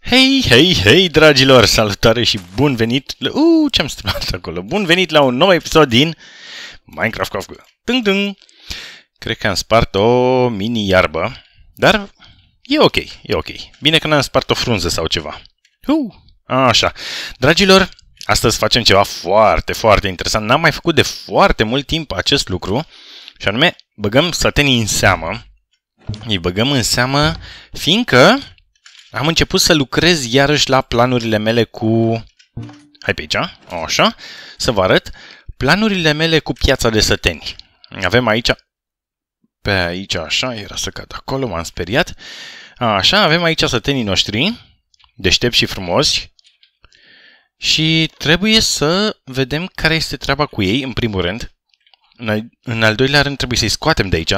Hei, hei, hei, dragilor! Salutare și bun venit... La... ce-am strivat acolo? Bun venit la un nou episod din Minecraft Coffee. Dung, dung! Cred că am spart o mini-iarbă, dar e ok, e ok. Bine că n-am spart o frunză sau ceva. Uuu, așa. Dragilor, astăzi facem ceva foarte, foarte interesant. N-am mai făcut de foarte mult timp acest lucru și anume băgăm satenii în seamă. Îi băgăm în seamă fiindcă am început să lucrez iarăși la planurile mele cu... Hai pe aici, așa, să vă arăt. Planurile mele cu piața de săteni. Avem aici... Pe aici, așa, era să cad acolo, m-am speriat. Așa, avem aici sătenii noștri, deștepți și frumoși. Și trebuie să vedem care este treaba cu ei, în primul rând. În al, doilea rând trebuie să-i scoatem de aici,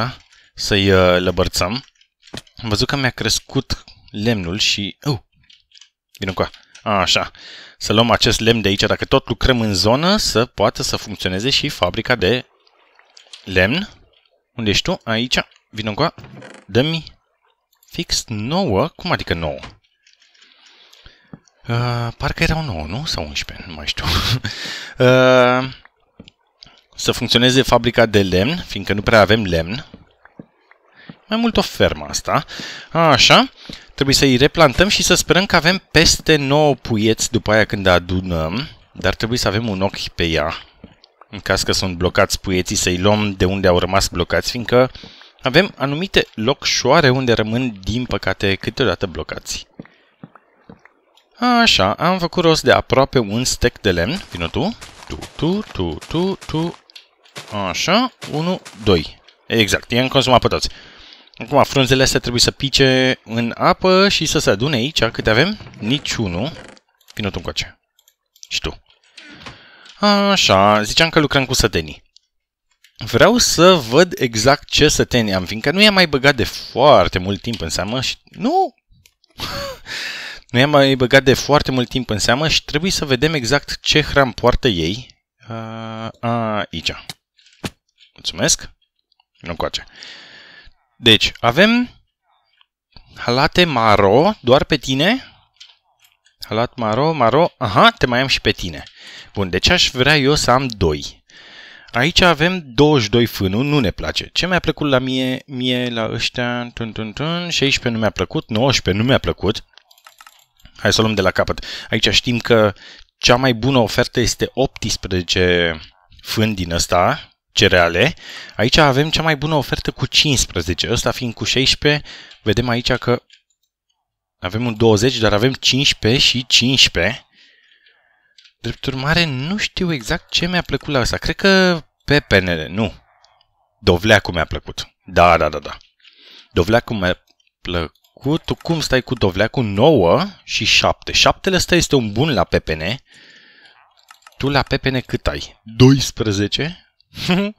să-i uh, lăbărțăm. Am văzut că mi-a crescut lemnul și... Oh! vin cu Așa. Să luăm acest lemn de aici, dacă tot lucrăm în zonă, să poată să funcționeze și fabrica de lemn. Unde ești tu? Aici. vin cu a. Dă-mi fix nouă. Cum adică nouă? Uh, parcă erau 9, nu? Sau 11, nu mai știu. uh, să funcționeze fabrica de lemn, fiindcă nu prea avem lemn. Mai mult o fermă asta. așa. Trebuie să-i replantăm și să sperăm că avem peste 9 puieți după aia când adunăm, dar trebuie să avem un ochi pe ea. În caz că sunt blocați puieții, să-i luăm de unde au rămas blocați, fiindcă avem anumite locșoare unde rămân, din păcate, câteodată blocați. Așa, am făcut rost de aproape un stec de lemn. vino tu. Tu, tu, tu, tu, tu. Așa, 1, 2. Exact, i-am consumat pe toți. Acum, frunzele astea trebuie să pice în apă și să se adune aici. Câte avem? Niciunul. Vină tu încoace. Și tu. Așa, ziceam că lucrăm cu sătenii. Vreau să văd exact ce sătenii am, fiindcă nu i-am mai băgat de foarte mult timp în seamă și... Nu! nu i-am mai băgat de foarte mult timp în seamă și trebuie să vedem exact ce hram poartă ei a, uh, aici. Mulțumesc. Nu încoace. Deci, avem halate maro doar pe tine. Halat maro, maro, aha, te mai am și pe tine. Bun, deci aș vrea eu să am 2. Aici avem 22 fânul, nu ne place. Ce mi-a plăcut la mie, mie la ăștia, tun, tun, tun, 16 nu mi-a plăcut, 19 nu mi-a plăcut. Hai să o luăm de la capăt. Aici știm că cea mai bună ofertă este 18 fân din ăsta, cereale. Aici avem cea mai bună ofertă cu 15, ăsta fiind cu 16, vedem aici că avem un 20, dar avem 15 și 15. Drept urmare, nu știu exact ce mi-a plăcut la asta. Cred că pe PNL, nu. Dovleacul mi-a plăcut. Da, da, da, da. Dovleacul mi-a plăcut. Tu cum stai cu Dovleacul? 9 și 7. 7 ăsta este un bun la PPN. Tu la PPN cât ai? 12?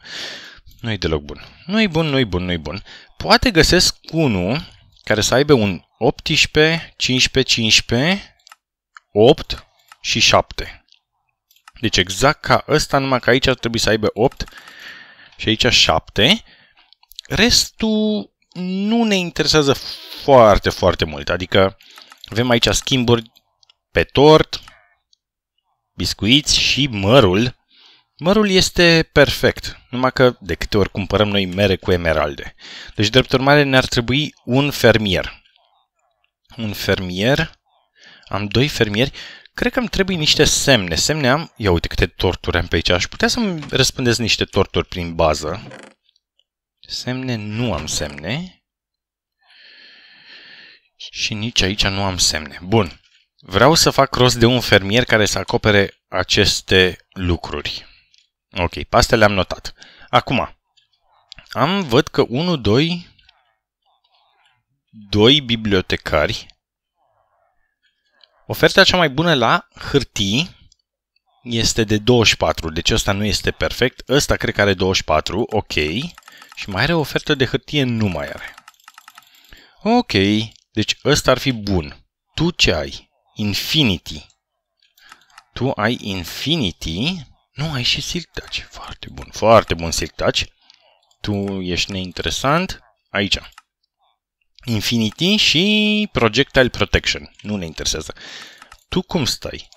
nu e deloc bun. nu e bun, nu e bun, nu e bun. Poate găsesc unul care să aibă un 18, 15, 15, 8 și 7. Deci exact ca ăsta, numai că aici ar trebui să aibă 8 și aici 7. Restul nu ne interesează foarte, foarte mult. Adică avem aici schimburi pe tort, biscuiți și mărul, Mărul este perfect, numai că de câte ori cumpărăm noi mere cu emeralde. Deci, drept urmare, ne-ar trebui un fermier. Un fermier. Am doi fermieri. Cred că îmi trebuie niște semne. Semne am... Ia uite câte torturi am pe aici. Aș putea să-mi răspundeți niște torturi prin bază. Semne? Nu am semne. Și nici aici nu am semne. Bun. Vreau să fac rost de un fermier care să acopere aceste lucruri. Ok, pe astea le-am notat. Acum, am văd că 1, 2, 2 bibliotecari. Oferta cea mai bună la hârtii este de 24, deci ăsta nu este perfect. Ăsta cred că are 24, ok. Și mai are o ofertă de hârtie, nu mai are. Ok, deci ăsta ar fi bun. Tu ce ai? Infinity. Tu ai Infinity, nu, ai și silk touch. Foarte bun, foarte bun silk touch. Tu ești neinteresant. Aici. Infinity și Projectile Protection. Nu ne interesează. Tu cum stai?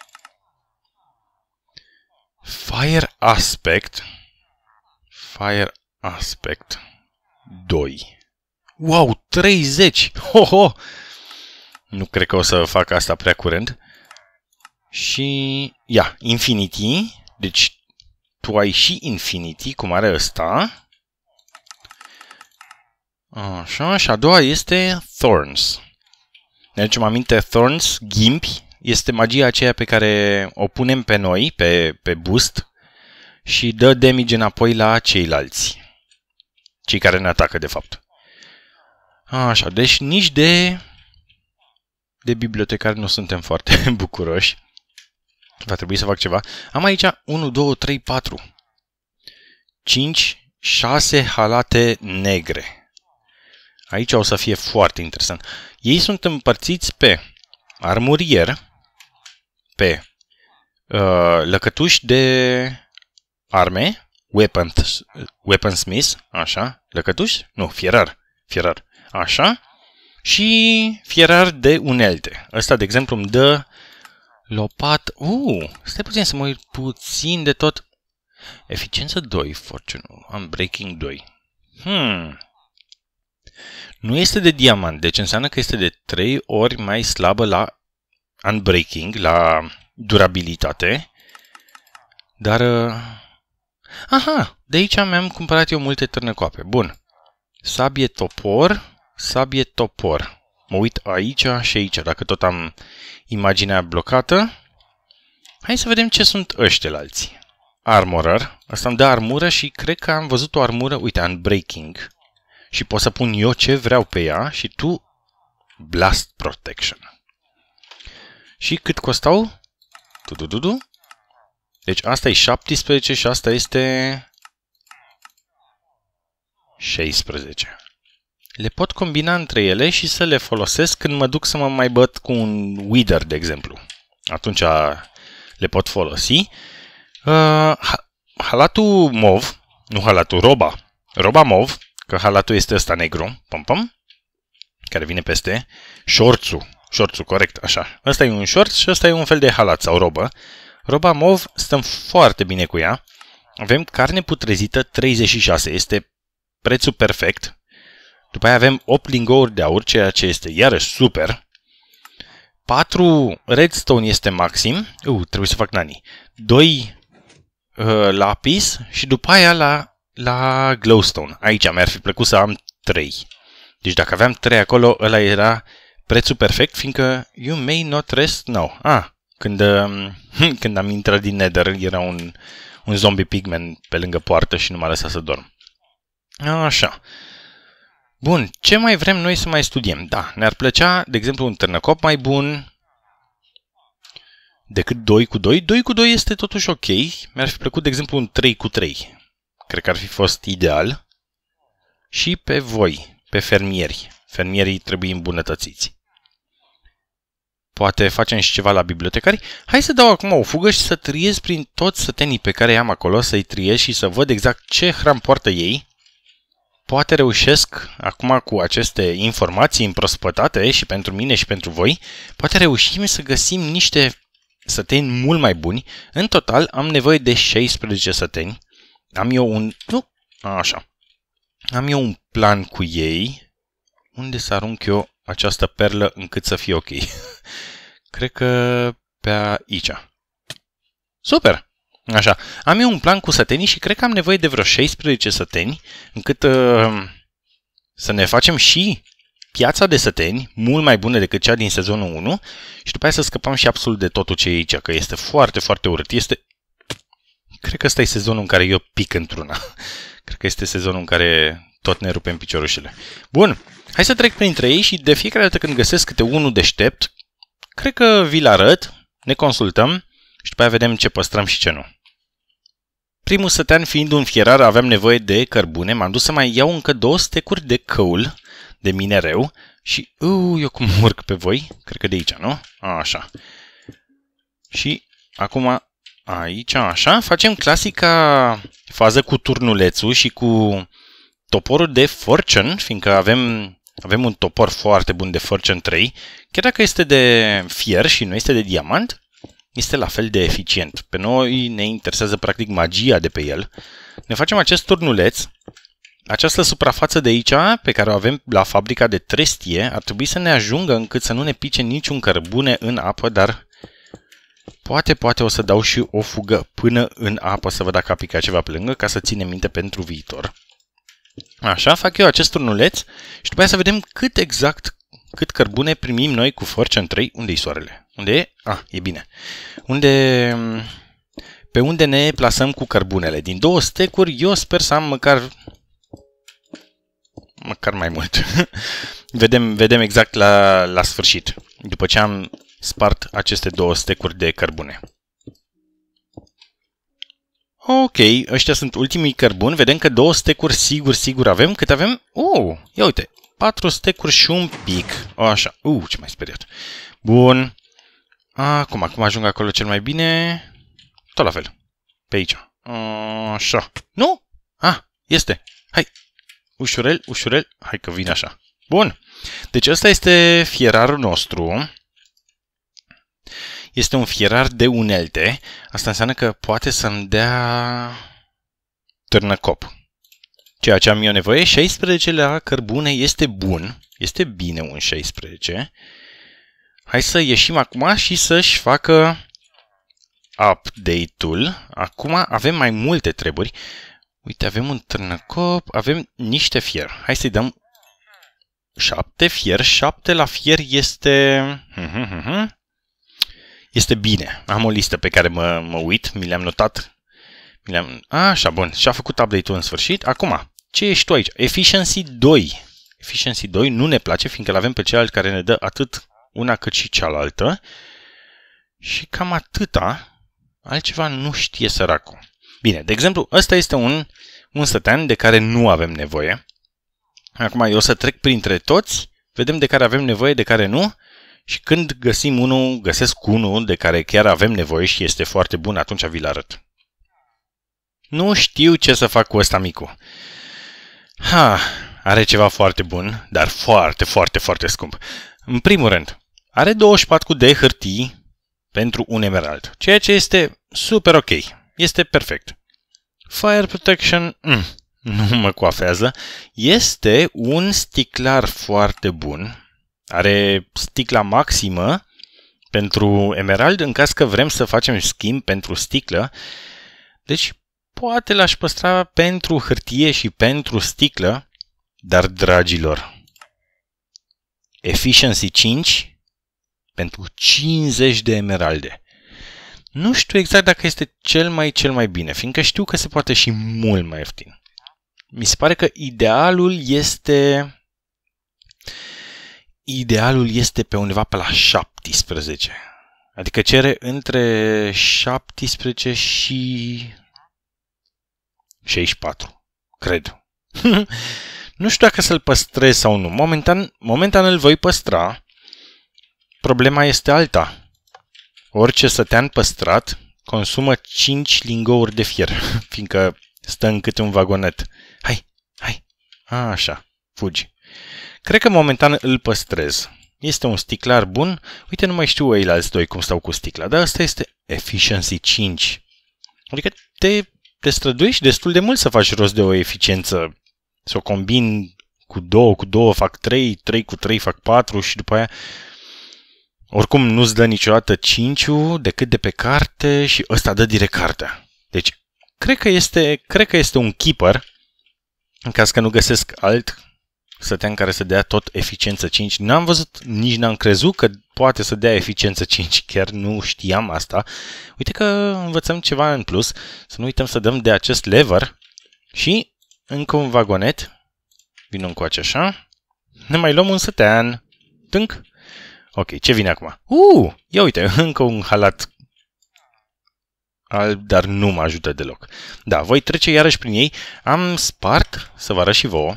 Fire Aspect. Fire Aspect 2. Wow, 30! Ho, ho! Nu cred că o să fac asta prea curând. Și, ia, Infinity, deci, tu ai și infinity, cum are ăsta. Așa, și a doua este thorns. Ne aducem aminte, thorns, Gimp. este magia aceea pe care o punem pe noi, pe, pe boost, și dă damage înapoi la ceilalți. Cei care ne atacă, de fapt. Așa, deci nici de, de bibliotecari nu suntem foarte bucuroși va trebui să fac ceva. Am aici 1, 2, 3, 4, 5, 6 halate negre. Aici o să fie foarte interesant. Ei sunt împărțiți pe armurier, pe uh, lăcătuși de arme, weapons, weaponsmith, așa, lăcătuși, nu, fierar, fierar, așa, și fierar de unelte. Ăsta, de exemplu, îmi dă Lopat. Uh, stai puțin să mă uit puțin de tot. Eficiență 2, Fortune. Am Breaking 2. Hmm. Nu este de diamant, deci înseamnă că este de 3 ori mai slabă la unbreaking, la durabilitate. Dar... Uh... Aha, de aici mi-am cumpărat eu multe târnăcoape. Bun. Sabie topor, sabie topor mă uit aici și aici, dacă tot am imaginea blocată. Hai să vedem ce sunt ăștia alții. Armorer. Asta îmi dă armură și cred că am văzut o armură, uite, în breaking. Și pot să pun eu ce vreau pe ea și tu Blast Protection. Și cât costau? Du -du -du -du. Deci asta e 17 și asta este 16 le pot combina între ele și să le folosesc când mă duc să mă mai băt cu un Wither, de exemplu. Atunci le pot folosi. Uh, halatul mov, nu halatul, roba, roba mov, că halatul este ăsta negru, pom, pom, care vine peste, șorțul, șorțul, corect, așa. Ăsta e un șorț și ăsta e un fel de halat sau robă. Roba mov, stăm foarte bine cu ea. Avem carne putrezită 36, este prețul perfect, după aia avem 8 lingouri de aur, ceea ce este iarăși super. 4 redstone este maxim. Uu, uh, trebuie să fac nani. 2 uh, lapis și după aia la, la glowstone. Aici mi-ar fi plăcut să am 3. Deci dacă aveam 3 acolo, ăla era prețul perfect, fiindcă you may not rest now. Ah, când, uh, când am intrat din Nether, era un, un zombie pigman pe lângă poartă și nu m-a lăsat să dorm. Așa. Bun, ce mai vrem noi să mai studiem? Da, ne-ar plăcea, de exemplu, un târnăcop mai bun decât 2 cu 2. 2 cu 2 este totuși ok. Mi-ar fi plăcut, de exemplu, un 3 cu 3. Cred că ar fi fost ideal. Și pe voi, pe fermieri. Fermierii trebuie îmbunătățiți. Poate facem și ceva la bibliotecari. Hai să dau acum o fugă și să triez prin toți sătenii pe care i-am acolo, să-i triez și să văd exact ce hram poartă ei poate reușesc, acum cu aceste informații împrospătate și pentru mine și pentru voi, poate reușim să găsim niște săteni mult mai buni. În total am nevoie de 16 săteni. Am eu un... Nu, așa. Am eu un plan cu ei. Unde să arunc eu această perlă încât să fie ok? Cred că pe aici. Super! Așa, am eu un plan cu sătenii și cred că am nevoie de vreo 16 săteni, încât uh, să ne facem și piața de săteni, mult mai bună decât cea din sezonul 1, și după aia să scăpăm și absolut de totul ce e aici, că este foarte, foarte urât. Este... Cred că ăsta e sezonul în care eu pic într-una. Cred că este sezonul în care tot ne rupem piciorușele. Bun, hai să trec printre ei și de fiecare dată când găsesc câte unul deștept, cred că vi-l arăt, ne consultăm și după aia vedem ce păstrăm și ce nu. Primul sătean fiind un fierar, aveam nevoie de cărbune, m-am dus să mai iau încă două stecuri de căul, de minereu, și uu, eu cum urc pe voi, cred că de aici, nu? A, așa. Și acum aici, așa, facem clasica fază cu turnulețul și cu toporul de Fortune, fiindcă avem, avem un topor foarte bun de Fortune 3, chiar dacă este de fier și nu este de diamant, este la fel de eficient. Pe noi ne interesează practic magia de pe el. Ne facem acest turnuleț. Această suprafață de aici, pe care o avem la fabrica de trestie, ar trebui să ne ajungă încât să nu ne pice niciun cărbune în apă, dar poate, poate o să dau și o fugă până în apă să văd dacă a picat ceva pe lângă, ca să ținem minte pentru viitor. Așa, fac eu acest turnuleț și după să vedem cât exact, cât cărbune primim noi cu Fortune 3, unde-i soarele. Unde e? Ah, e bine. Unde, pe unde ne plasăm cu cărbunele? Din două stecuri, eu sper să am măcar măcar mai mult. vedem, vedem exact la, la sfârșit, după ce am spart aceste două stecuri de cărbune. Ok, ăștia sunt ultimii cărbuni. Vedem că două stecuri sigur, sigur avem. Cât avem? Oh, ia uite, patru stecuri și un pic. O, așa. Uh, ce mai speriat. Bun. Acum, acum ajung acolo cel mai bine. Tot la fel. Pe aici. Așa. Nu? Ah, este. Hai. Ușurel, ușurel. Hai că vine așa. Bun. Deci ăsta este fierarul nostru. Este un fierar de unelte. Asta înseamnă că poate să-mi dea târnăcop. Ceea ce am eu nevoie. 16 la cărbune este bun. Este bine un 16. Hai să ieșim acum și să-și facă update-ul. Acum avem mai multe treburi. Uite, avem un târnăcop, avem niște fier. Hai să-i dăm 7 fier. 7 la fier este... Hmm, hmm, hmm, este bine. Am o listă pe care mă, mă uit, mi le-am notat. Mi le-am... Așa, bun. Și-a făcut update-ul în sfârșit. Acum, ce ești tu aici? Efficiency 2. Efficiency 2 nu ne place, fiindcă l avem pe celălalt care ne dă atât una cât și cealaltă și cam atâta, altceva nu știe săracul. Bine, de exemplu, ăsta este un, un sătean de care nu avem nevoie. Acum eu o să trec printre toți, vedem de care avem nevoie, de care nu și când găsim unul, găsesc unul de care chiar avem nevoie și este foarte bun, atunci vi-l arăt. Nu știu ce să fac cu ăsta micu. Ha, are ceva foarte bun, dar foarte, foarte, foarte scump. În primul rând, are 24 de hârtii pentru un emerald, ceea ce este super ok. Este perfect. Fire Protection mm, nu mă coafează. Este un sticlar foarte bun. Are sticla maximă pentru emerald în caz că vrem să facem schimb pentru sticlă. Deci poate l-aș păstra pentru hârtie și pentru sticlă, dar dragilor, Efficiency 5 pentru 50 de emeralde. Nu știu exact dacă este cel mai cel mai bine, fiindcă știu că se poate și mult mai ieftin. Mi se pare că idealul este idealul este pe undeva pe la 17. Adică cere între 17 și 64, cred. nu știu dacă să-l păstrez sau nu. Momentan, momentan îl voi păstra, Problema este alta. Orice sătean păstrat consumă 5 lingouri de fier, fiindcă stă în câte un vagonet. Hai, hai, A, așa, fugi. Cred că momentan îl păstrez. Este un sticlar bun. Uite, nu mai știu ei la doi cum stau cu sticla, dar asta este efficiency 5. Adică te, te străduiești destul de mult să faci rost de o eficiență. Să o combini cu două, cu două fac trei, trei cu trei fac patru și după aia oricum nu-ți dă niciodată cinciu decât de pe carte și ăsta dă direct cartea. Deci, cred că este, cred că este un keeper, în caz că nu găsesc alt stătean care să dea tot eficiență 5. N-am văzut, nici n-am crezut că poate să dea eficiență 5, chiar nu știam asta. Uite că învățăm ceva în plus, să nu uităm să dăm de acest lever și încă un vagonet, vin încoace așa, ne mai luăm un sătean, tânc, Ok, ce vine acum? Uh, ia uite, încă un halat alb, dar nu mă ajută deloc. Da, voi trece iarăși prin ei. Am spart, să vă arăt și vouă,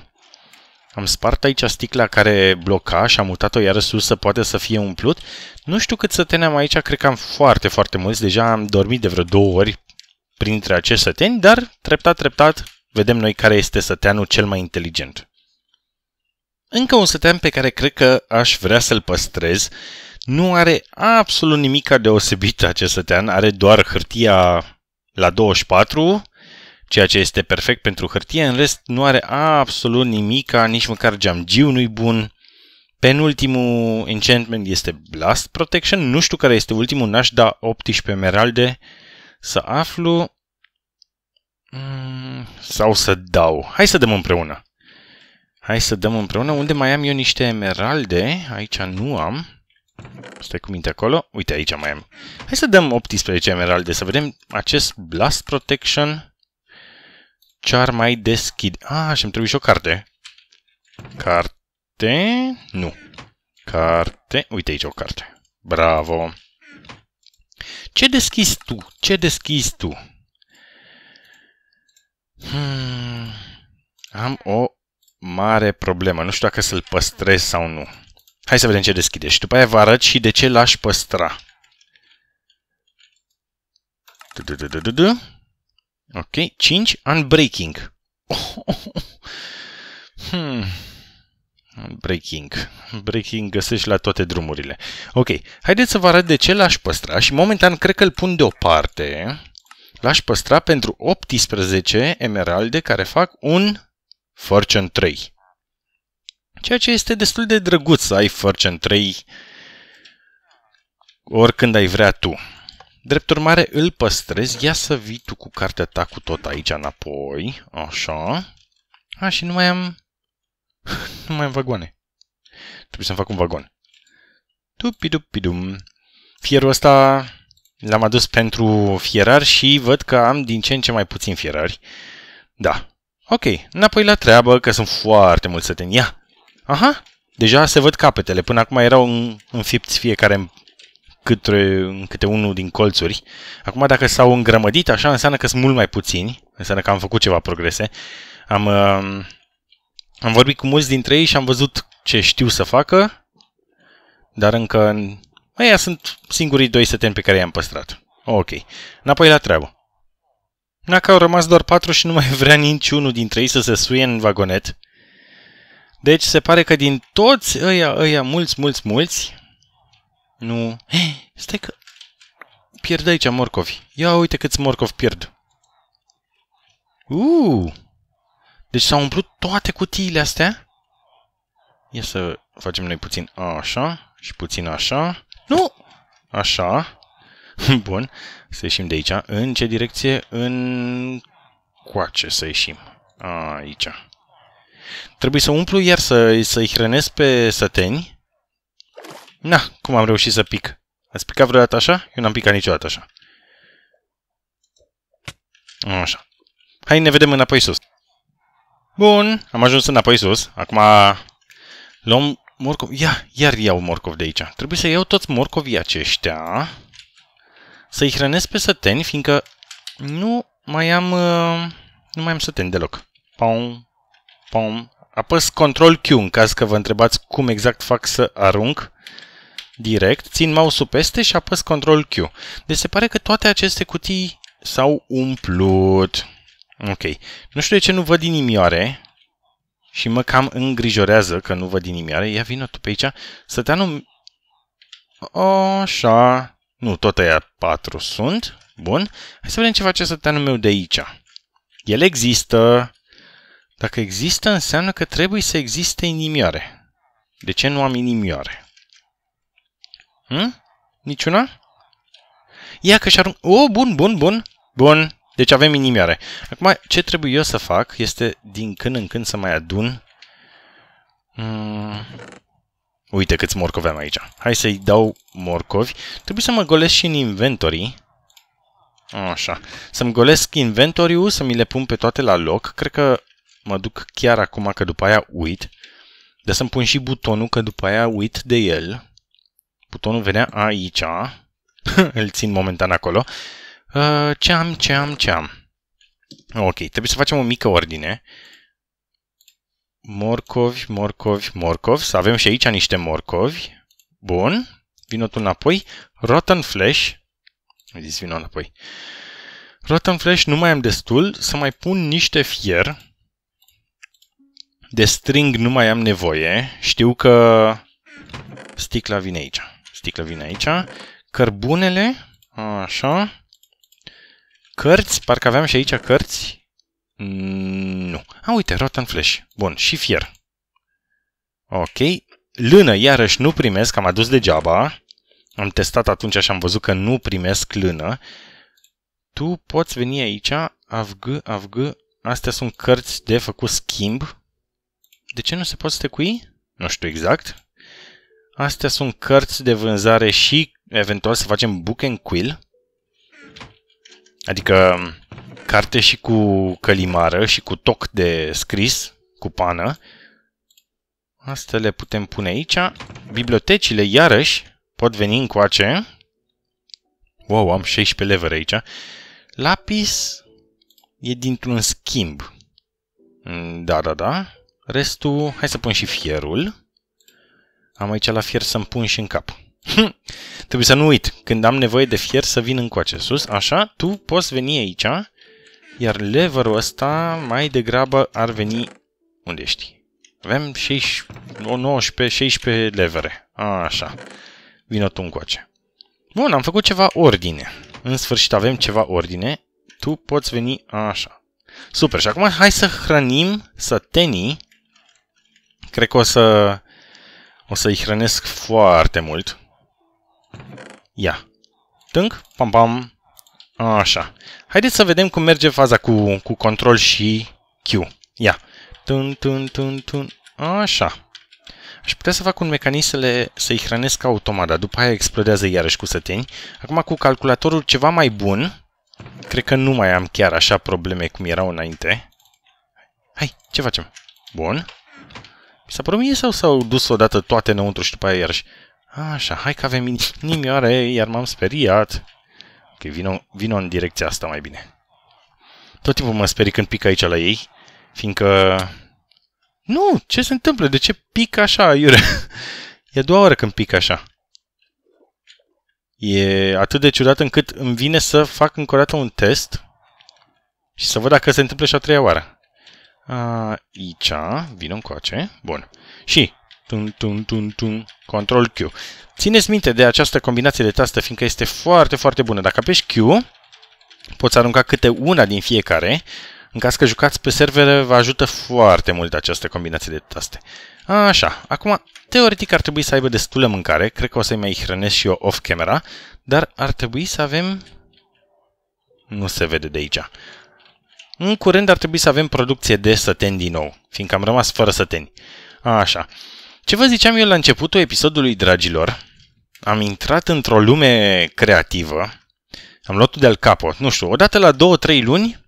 am spart aici sticla care bloca și am mutat-o iară sus să poate să fie umplut. Nu știu cât săteneam aici, cred că am foarte, foarte mulți. Deja am dormit de vreo două ori printre acești săteni, dar treptat, treptat, vedem noi care este săteanul cel mai inteligent. Încă un sătean pe care cred că aș vrea să-l păstrez. Nu are absolut nimic deosebit acest sătean, are doar hârtia la 24, ceea ce este perfect pentru hârtie, în rest nu are absolut nimica, nici măcar geamgiu nu-i bun. Penultimul enchantment este Blast Protection, nu știu care este ultimul, n-aș da 18 emeralde să aflu mm, sau să dau. Hai să dăm împreună. Hai să dăm împreună. Unde mai am eu niște emeralde? Aici nu am. Stai cu minte acolo. Uite, aici mai am. Hai să dăm 18 emeralde să vedem acest Blast Protection. Ce ar mai deschide? Ah, și-mi trebuie și o carte. Carte? Nu. Carte. Uite aici o carte. Bravo. Ce deschizi tu? Ce deschizi tu? Hmm. Am o mare problemă. Nu știu dacă să-l păstrez sau nu. Hai să vedem ce deschide și după aia vă arăt și de ce l-aș păstra. Du -du -du ok, 5, unbreaking. Oh, oh, oh. Hmm. Breaking. Breaking găsești la toate drumurile. Ok, haideți să vă arăt de ce l-aș păstra și momentan cred că îl pun deoparte. L-aș păstra pentru 18 emeralde care fac un Fortune 3. Ceea ce este destul de drăguț să ai Fortune 3 oricând ai vrea tu. Drept urmare, îl păstrezi. Ia să vii tu cu cartea ta cu tot aici înapoi. Așa. A, și nu mai am... nu mai am vagoane. Trebuie să-mi fac un vagon. Tupidupidum. Fierul ăsta l-am adus pentru fierar și văd că am din ce în ce mai puțin fierari. Da, Ok, înapoi la treabă, că sunt foarte mulți săteni. Ia! Aha! Deja se văd capetele. Până acum erau înfipți fiecare în câte, în câte unul din colțuri. Acum dacă s-au îngrămădit, așa înseamnă că sunt mult mai puțini. Înseamnă că am făcut ceva progrese. Am, uh, am vorbit cu mulți dintre ei și am văzut ce știu să facă, dar încă... Aia sunt singurii doi seteni pe care i-am păstrat. Ok. Înapoi la treabă. Dacă au rămas doar patru și nu mai vrea niciunul dintre ei să se suie în vagonet. Deci se pare că din toți ăia, ăia, mulți, mulți, mulți, nu... Hei, eh, stai că pierd aici morcovi. Ia uite câți morcovi pierd. Uuu! Deci s-au umplut toate cutiile astea. Ia să facem noi puțin așa și puțin așa. Nu! Așa. Bun, să ieșim de aici. În ce direcție? În coace să ieșim. A, aici. Trebuie să umplu iar să, să-i hrănesc pe săteni. Na, cum am reușit să pic. Ați picat vreodată așa? Eu n-am picat niciodată așa. Așa. Hai, ne vedem înapoi sus. Bun, am ajuns înapoi sus. Acum luăm morcov. Ia, iar iau morcov de aici. Trebuie să iau toți morcovii aceștia să-i hrănesc pe săteni, fiindcă nu mai am, uh, nu mai am săteni deloc. Pom, pom. Apăs Ctrl Q în caz că vă întrebați cum exact fac să arunc direct. Țin mouse-ul peste și apăs Ctrl Q. Deci se pare că toate aceste cutii s-au umplut. Ok. Nu știu de ce nu văd inimioare și mă cam îngrijorează că nu văd inimioare. Ia vină tu pe aici. Stăteanu... Așa. Nu, tot aia patru sunt. Bun. Hai să vedem ce face săteanul meu de aici. El există. Dacă există, înseamnă că trebuie să existe inimioare. De ce nu am inimioare? Hm? Niciuna? Ia că și arunc... Oh, bun, bun, bun. Bun. Deci avem inimioare. Acum, ce trebuie eu să fac este din când în când să mai adun... Hmm. Uite câți morcovi am aici. Hai să-i dau morcovi. Trebuie să mă golesc și în inventory. Așa. Să-mi golesc inventory să mi le pun pe toate la loc. Cred că mă duc chiar acum, că după aia uit. Dar să-mi pun și butonul, că după aia uit de el. Butonul venea aici. Îl țin momentan acolo. Uh, ce am, ce am, ce am. Ok, trebuie să facem o mică ordine. Uh, Morcovi, morcovi, morcovi. Să avem și aici niște morcovi. Bun. Vino tu înapoi. Rotten flesh. Am zis vino înapoi. Rotten flesh. nu mai am destul. Să mai pun niște fier. De string nu mai am nevoie. Știu că sticla vine aici. Sticla vine aici. Cărbunele. Așa. Cărți. Parcă aveam și aici cărți. Mm, nu. A, ah, uite, Rotten Flesh. Bun, și fier. Ok. Lână, iarăși, nu primesc, am adus degeaba. Am testat atunci și am văzut că nu primesc lână. Tu poți veni aici, avg, avg, astea sunt cărți de făcut schimb. De ce nu se poate stecui? Nu știu exact. Astea sunt cărți de vânzare și eventual să facem book and quill. Adică carte și cu călimară și cu toc de scris, cu pană. Asta le putem pune aici. Bibliotecile, iarăși, pot veni încoace. Wow, am 16 lever aici. Lapis e dintr-un schimb. Mm, da, da, da. Restul, hai să pun și fierul. Am aici la fier să-mi pun și în cap. Hm, trebuie să nu uit. Când am nevoie de fier să vin încoace sus. Așa, tu poți veni aici iar leverul ăsta mai degrabă ar veni... Unde ești? Avem 19, 16 levere. Așa. Vino tu încoace. Bun, am făcut ceva ordine. În sfârșit avem ceva ordine. Tu poți veni așa. Super. Și acum hai să hrănim sătenii. Cred că o să... O să-i hrănesc foarte mult. Ia. Tânc, pam, pam. Așa. Haideți să vedem cum merge faza cu, cu control și Q. Ia. Tun, tun, tun, tun. Așa. Aș putea să fac un mecanism să le, să-i hrănesc automat, dar după aia explodează iarăși cu săteni. Acum cu calculatorul ceva mai bun, cred că nu mai am chiar așa probleme cum erau înainte. Hai, ce facem? Bun. S-a promis sau s-au dus odată toate înăuntru și după aia iarăși? Așa, hai că avem inimioare, iar m-am speriat vino, vino în direcția asta mai bine. Tot timpul mă sperii când pic aici la ei, fiindcă... Nu, ce se întâmplă? De ce pic așa, Iure? E a doua oară când pic așa. E atât de ciudat încât îmi vine să fac încă o dată un test și să văd dacă se întâmplă și a treia oară. Aici, vin încoace. Bun. Și Tun, tun, tun, tun. Control Q. Țineți minte de această combinație de tastă, fiindcă este foarte, foarte bună. Dacă apeși Q, poți arunca câte una din fiecare. În caz că jucați pe servere, vă ajută foarte mult această combinație de taste. Așa, acum, teoretic ar trebui să aibă destulă mâncare. Cred că o să-i mai hrănesc și eu off-camera. Dar ar trebui să avem... Nu se vede de aici. În curând ar trebui să avem producție de săteni din nou, fiindcă am rămas fără săteni. Așa. Ce vă ziceam eu la începutul episodului, dragilor? Am intrat într-o lume creativă, am luat de-al capăt, nu știu, odată la 2-3 luni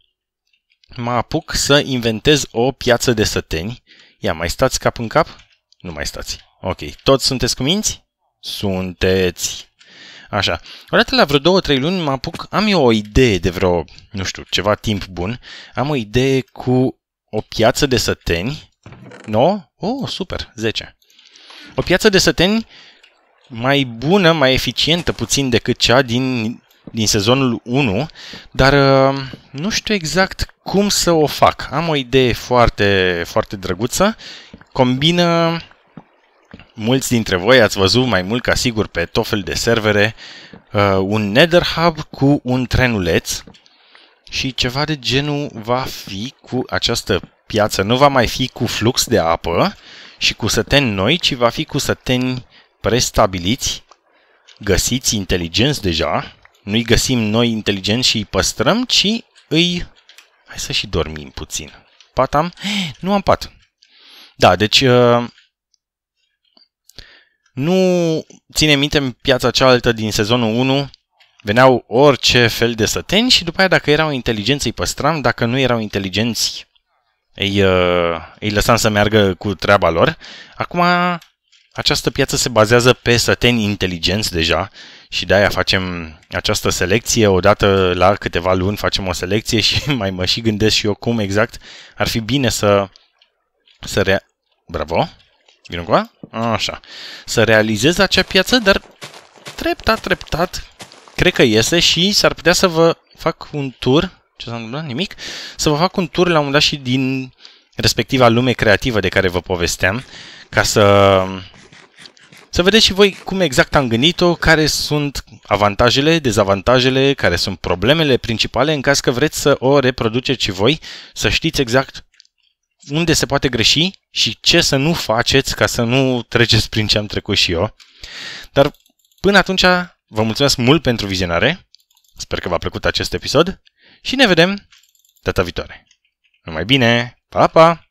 mă apuc să inventez o piață de săteni. Ia, mai stați cap în cap? Nu mai stați. Ok, toți sunteți cu minți? Sunteți. Așa. Odată la vreo două, trei luni mă apuc, am eu o idee de vreo, nu știu, ceva timp bun. Am o idee cu o piață de săteni. No? Oh, super, 10. O piață de săteni mai bună, mai eficientă puțin decât cea din, din sezonul 1, dar uh, nu știu exact cum să o fac. Am o idee foarte, foarte drăguță. Combină mulți dintre voi ați văzut mai mult ca sigur pe tot fel de servere uh, un nether hub cu un trenuleț și ceva de genul va fi cu această piață. Nu va mai fi cu flux de apă, și cu săteni noi, ci va fi cu săteni prestabiliți, găsiți inteligenți deja, nu-i găsim noi inteligenți și îi păstrăm, ci îi... Hai să și dormim puțin. Pat am? Nu am pat. Da, deci... Uh, nu ține minte în piața cealaltă din sezonul 1, veneau orice fel de săteni și după aia dacă erau inteligenți îi păstram, dacă nu erau inteligenți îi, uh, îi lăsam să meargă cu treaba lor. Acum această piață se bazează pe săteni inteligenți deja și de-aia facem această selecție. Odată la câteva luni facem o selecție și mai mă și gândesc și eu cum exact ar fi bine să, să rea... Bravo! Vino cu Așa. Să realizez acea piață, dar treptat, treptat, cred că iese și s-ar putea să vă fac un tur ce s-a întâmplat, nimic, să vă fac un tur la un dat și din respectiva lume creativă de care vă povesteam, ca să, să vedeți și voi cum exact am gândit-o, care sunt avantajele, dezavantajele, care sunt problemele principale în caz că vreți să o reproduceți și voi, să știți exact unde se poate greși și ce să nu faceți ca să nu treceți prin ce am trecut și eu. Dar până atunci, vă mulțumesc mult pentru vizionare. Sper că v-a plăcut acest episod și ne vedem data viitoare. Numai bine, pa, pa!